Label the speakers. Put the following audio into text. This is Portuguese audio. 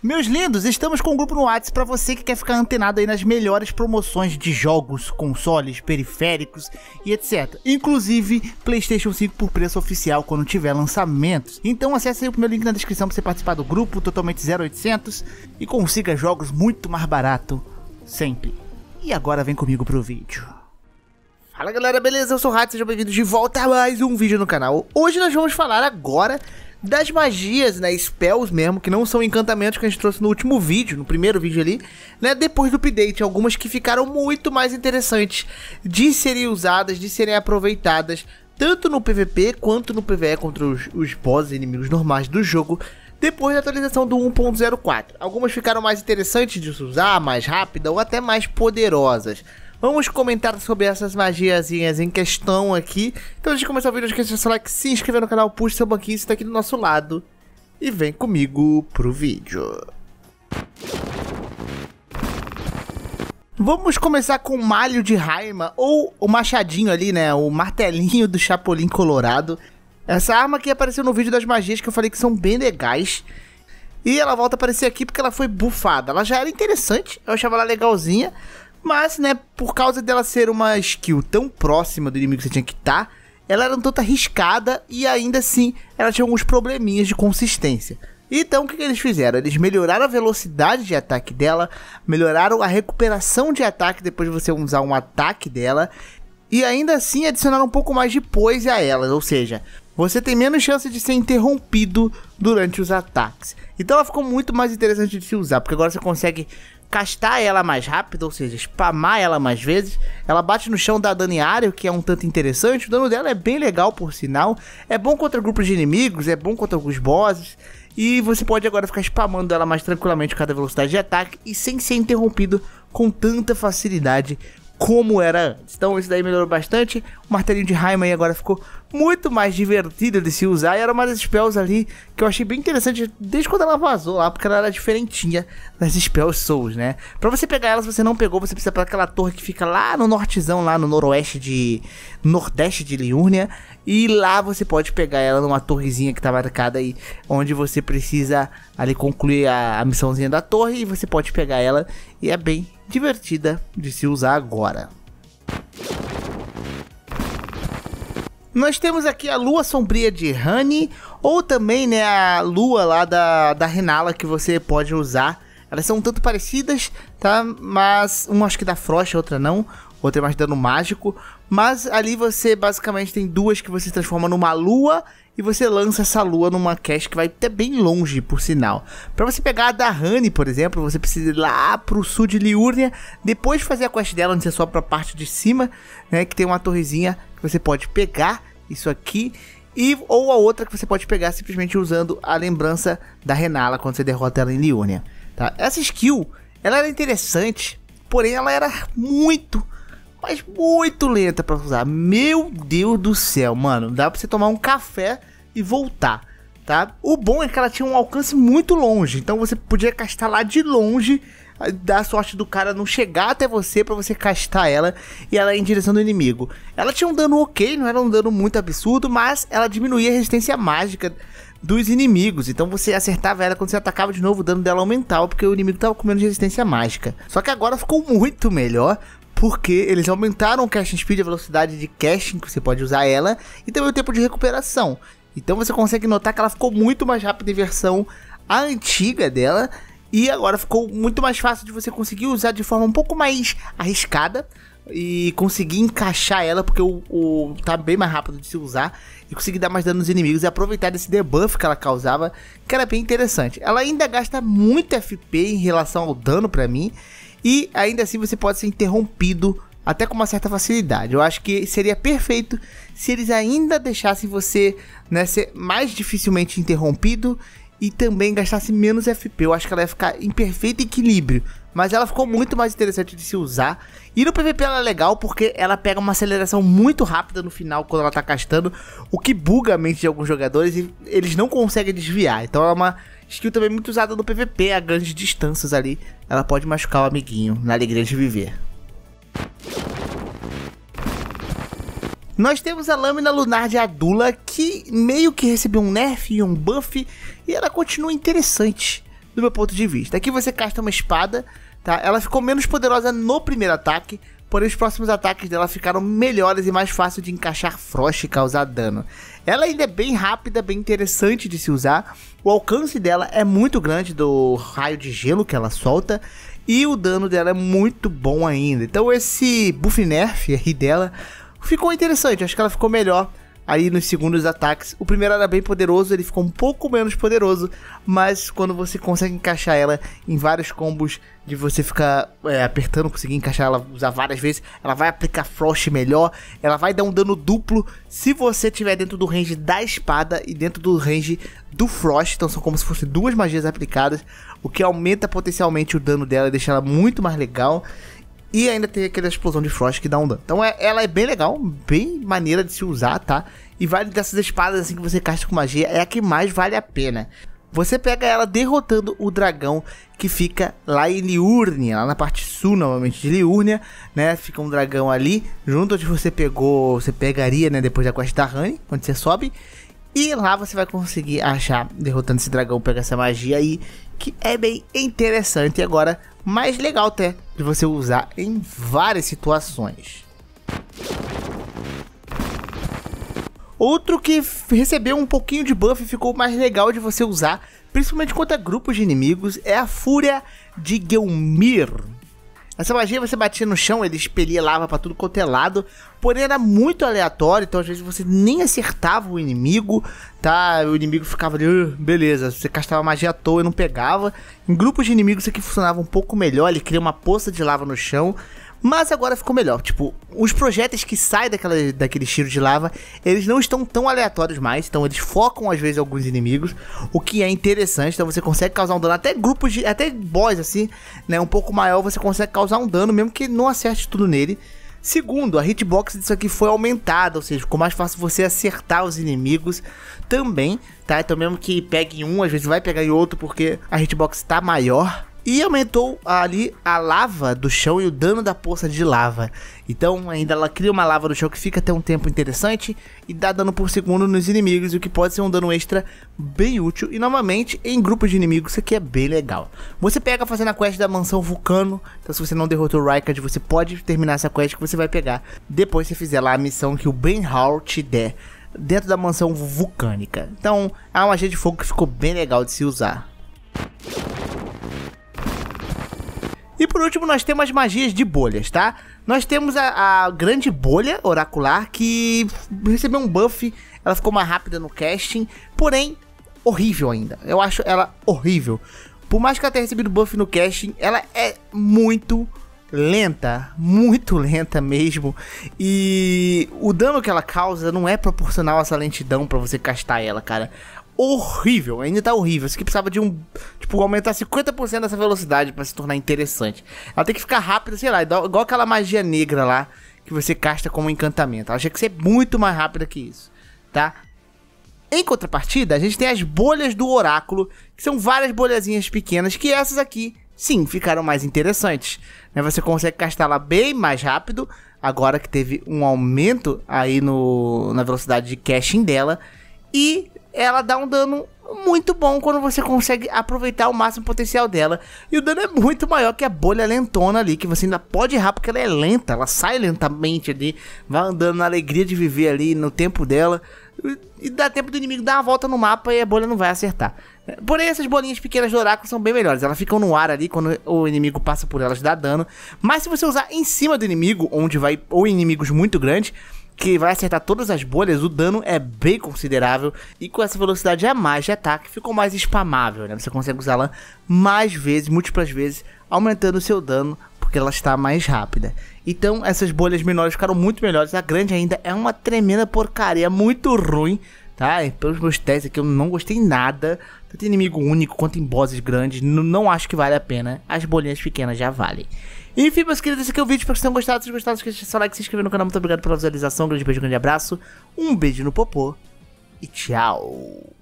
Speaker 1: Meus lindos, estamos com um grupo no WhatsApp para você que quer ficar antenado aí nas melhores promoções de jogos, consoles, periféricos e etc. Inclusive PlayStation 5 por preço oficial quando tiver lançamentos. Então acesse aí o meu link na descrição para você participar do grupo totalmente 0800 e consiga jogos muito mais barato sempre. E agora vem comigo pro vídeo. Fala galera, beleza? Eu sou o Rato, sejam bem-vindos de volta a mais um vídeo no canal. Hoje nós vamos falar agora das magias, né, spells mesmo, que não são encantamentos que a gente trouxe no último vídeo, no primeiro vídeo ali, né, depois do update, algumas que ficaram muito mais interessantes de serem usadas, de serem aproveitadas, tanto no PVP quanto no PVE contra os, os bosses inimigos normais do jogo, depois da atualização do 1.04. Algumas ficaram mais interessantes de se usar, mais rápidas ou até mais poderosas. Vamos comentar sobre essas magiazinhas em questão aqui. Então, antes de começar o vídeo, não esqueça de deixar seu like, se inscrever no canal, puxa seu banquinho, está aqui do nosso lado. E vem comigo pro vídeo. Vamos começar com o malho de Raima, ou o machadinho ali, né? O martelinho do Chapolin Colorado. Essa arma que apareceu no vídeo das magias que eu falei que são bem legais. E ela volta a aparecer aqui porque ela foi bufada. Ela já era interessante, eu achava ela legalzinha. Mas, né, por causa dela ser uma skill tão próxima do inimigo que você tinha que estar, tá, ela era um tanto arriscada e ainda assim ela tinha alguns probleminhas de consistência. Então o que, que, eles fizeram? Eles melhoraram a velocidade de ataque dela, melhoraram a recuperação de ataque depois de você usar um ataque dela, e ainda assim adicionaram um pouco mais de poise a ela, ou seja, você tem menos chance de ser interrompido durante os ataques. Então ela ficou muito mais interessante de se usar, porque agora você consegue castar ela mais rápido, ou seja, spamar ela mais vezes. Ela bate no chão da Daniário, que é um tanto interessante. O dano dela é bem legal, por sinal. É bom contra grupos de inimigos, é bom contra alguns bosses. E você pode agora ficar spamando ela mais tranquilamente com cada velocidade de ataque e sem ser interrompido com tanta facilidade como era antes. Então isso daí melhorou bastante. O martelinho de aí agora ficou muito mais divertido de se usar. E era uma das spells ali que eu achei bem interessante desde quando ela vazou lá, porque ela era diferentinha das spells Souls, né? Pra você pegar ela, se você não pegou, você precisa para aquela torre que fica lá no nortezão, lá no noroeste de. Nordeste de Liurnia. E lá você pode pegar ela numa torrezinha que tá marcada aí, onde você precisa ali concluir a, a missãozinha da torre e você pode pegar ela e é bem divertida de se usar agora. Nós temos aqui a Lua Sombria de Honey, ou também né, a Lua lá da, da Renala que você pode usar. Elas são um tanto parecidas, tá? Mas uma acho que dá frost, outra não. Outra é mais dano mágico. Mas ali você basicamente tem duas que você transforma numa lua e você lança essa lua numa cache que vai até bem longe, por sinal. Para você pegar a da Honey, por exemplo, você precisa ir lá pro sul de Liurnia, depois fazer a quest dela, onde você sobe pra parte de cima, né, que tem uma torrezinha que você pode pegar, isso aqui, e ou a outra que você pode pegar simplesmente usando a lembrança da Renala quando você derrota ela em Liurnia, tá? Essa skill, ela era interessante, porém ela era muito mas muito lenta para usar. Meu Deus do céu, mano, dá para você tomar um café e voltar, tá? O bom é que ela tinha um alcance muito longe, então você podia castar lá de longe, eh, dar sorte do cara não chegar até você para você castar ela e ela ir em direção do inimigo. Ela tinha um dano ok, não era um dano muito absurdo, mas ela diminuía a resistência mágica dos inimigos. Então você acertava ela quando você atacava de novo, o dano dela aumentava, porque o inimigo tava com menos resistência mágica. Só que agora ficou muito melhor, porque eles aumentaram o casting speed, a velocidade de casting que você pode usar ela, e também o tempo de recuperação. Então você consegue notar que ela ficou muito mais rápida em versão antiga dela, e agora ficou muito mais fácil de você conseguir usar de forma um pouco mais arriscada e conseguir encaixar ela, porque o, o tá bem mais rápido de se usar e conseguir dar mais dano nos inimigos e aproveitar esse debuff que ela causava, que era bem interessante. Ela ainda gasta muito FP em relação ao dano para mim, e ainda assim você pode ser interrompido até com uma certa facilidade. Eu acho que seria perfeito se eles ainda deixassem você né, ser mais dificilmente interrompido e também gastasse menos FP. Eu acho que ela ia ficar em perfeito equilíbrio. Mas ela ficou muito mais interessante de se usar. E no PVP ela é legal porque ela pega uma aceleração muito rápida no final quando ela tá castando, o que buga a mente de alguns jogadores e eles não conseguem desviar. Então é uma Skill também muito usada no PVP, a grandes distâncias ali. Ela pode machucar o amiguinho na alegria de viver. Nós temos a lâmina lunar de Adula que meio que recebeu um nerf e um buff e ela continua interessante do meu ponto de vista. Aqui você casta uma espada, tá? Ela ficou menos poderosa no primeiro ataque, Porém, os próximos ataques dela ficaram melhores e mais fácil de encaixar frost e causar dano. Ela ainda é bem rápida, bem interessante de se usar. O alcance dela é muito grande do raio de gelo que ela solta. E o dano dela é muito bom ainda. Então esse buff nerf aí dela ficou interessante. Acho que ela ficou melhor aí nos segundos ataques. O primeiro era bem poderoso, ele ficou um pouco menos poderoso, mas quando você consegue encaixar ela em vários combos de você ficar é, apertando, conseguir encaixar ela, usar várias vezes, ela vai aplicar frost melhor, ela vai dar um dano duplo se você tiver dentro do range da espada e dentro do range do frost, então são como se fossem duas magias aplicadas, o que aumenta potencialmente o dano dela e deixa ela muito mais legal. E ainda tem aquela explosão de frost que dá um dano. Então é, ela é bem legal, bem maneira de se usar, tá? E vale dessas espadas assim que você casta com magia, é a que mais vale a pena. Você pega ela derrotando o dragão que fica lá em Liurnia, lá na parte sul novamente de Liurnia, né? Fica um dragão ali, junto onde você pegou, você pegaria, né? Depois da quest da Rani, quando você sobe. E lá você vai conseguir achar, derrotando esse dragão, pegar essa magia aí, que é bem interessante e agora mais legal até de você usar em várias situações. Outro que recebeu um pouquinho de buff e ficou mais legal de você usar, principalmente contra grupos de inimigos, é a Fúria de Gelmir. Essa magia você batia no chão, ele expelia lava para tudo quanto é lado. Porém, era muito aleatório, então às vezes você nem acertava o inimigo, tá? O inimigo ficava ali, beleza. Você castava magia à toa e não pegava. Em grupos de inimigos aqui funcionava um pouco melhor, ele cria uma poça de lava no chão. Mas agora ficou melhor. Tipo, os projéteis que saem daquela, daquele tiro de lava, eles não estão tão aleatórios mais. Então eles focam às vezes alguns inimigos, o que é interessante. Então você consegue causar um dano até grupos de, até boss assim, né, um pouco maior, você consegue causar um dano mesmo que não acerte tudo nele. Segundo, a hitbox disso aqui foi aumentada, ou seja, ficou mais fácil você acertar os inimigos também, tá? Então mesmo que pegue em um, às vezes vai pegar em outro porque a hitbox está maior. E aumentou ali a lava do chão e o dano da poça de lava. Então ainda ela cria uma lava do chão que fica até um tempo interessante e dá dano por segundo nos inimigos, o que pode ser um dano extra bem útil. E novamente em grupos de inimigos, isso aqui é bem legal. Você pega fazendo a quest da mansão Vulcano, então se você não derrotou o Rykard, você pode terminar essa quest que você vai pegar depois que você fizer lá a missão que o Ben Hall te der dentro da mansão vulcânica. Então é uma magia de fogo que ficou bem legal de se usar. E por último, nós temos as magias de bolhas, tá? Nós temos a, a grande bolha oracular que recebeu um buff, ela ficou mais rápida no casting, porém, horrível ainda. Eu acho ela horrível. Por mais que ela tenha recebido buff no casting, ela é muito lenta, muito lenta mesmo. E o dano que ela causa não é proporcional a essa lentidão para você castar ela, cara horrível, ainda tá horrível. Isso aqui precisava de um. Tipo, aumentar 50% dessa velocidade para se tornar interessante. Ela tem que ficar rápida, sei lá, igual aquela magia negra lá que você casta como encantamento. Ela tinha que ser muito mais rápida que isso, tá? Em contrapartida, a gente tem as bolhas do oráculo, que são várias bolhazinhas pequenas, que essas aqui, sim, ficaram mais interessantes. Né? Você consegue castá-la bem mais rápido, agora que teve um aumento aí no, na velocidade de caching dela. E ela dá um dano muito bom quando você consegue aproveitar o máximo potencial dela. E o dano é muito maior que a bolha lentona ali, que você ainda pode errar porque ela é lenta, ela sai lentamente ali, vai andando na alegria de viver ali no tempo dela. E dá tempo do inimigo dar uma volta no mapa e a bolha não vai acertar. Porém, essas bolinhas pequenas do oráculo são bem melhores. Elas ficam no ar ali quando o inimigo passa por elas, dá dano. Mas se você usar em cima do inimigo, onde vai ou inimigos muito grandes, que vai acertar todas as bolhas, o dano é bem considerável. E com essa velocidade a mais de ataque, ficou mais spamável, né? Você consegue usá-la mais vezes, múltiplas vezes, aumentando o seu dano, porque ela está mais rápida. Então, essas bolhas menores ficaram muito melhores. A grande ainda é uma tremenda porcaria, muito ruim tá? E pelos meus testes aqui, eu não gostei nada. Tanto em inimigo único quanto em bosses grandes. Não acho que vale a pena. As bolinhas pequenas já valem. Enfim, meus queridos, esse aqui é o vídeo. Espero que vocês tenham gostado. Se gostaram, não esqueça de deixar seu like, se inscrever no canal. Muito obrigado pela visualização. Um grande beijo, um grande abraço. Um beijo no popô. E tchau.